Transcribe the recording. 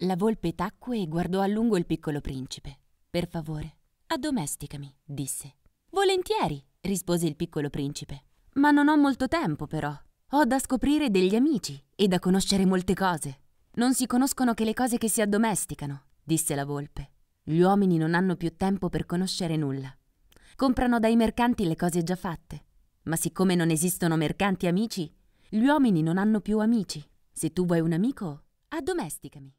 La volpe tacque e guardò a lungo il piccolo principe. Per favore, addomesticami, disse. Volentieri, rispose il piccolo principe. Ma non ho molto tempo, però. Ho da scoprire degli amici e da conoscere molte cose. Non si conoscono che le cose che si addomesticano, disse la volpe. Gli uomini non hanno più tempo per conoscere nulla. Comprano dai mercanti le cose già fatte. Ma siccome non esistono mercanti amici, gli uomini non hanno più amici. Se tu vuoi un amico, addomesticami.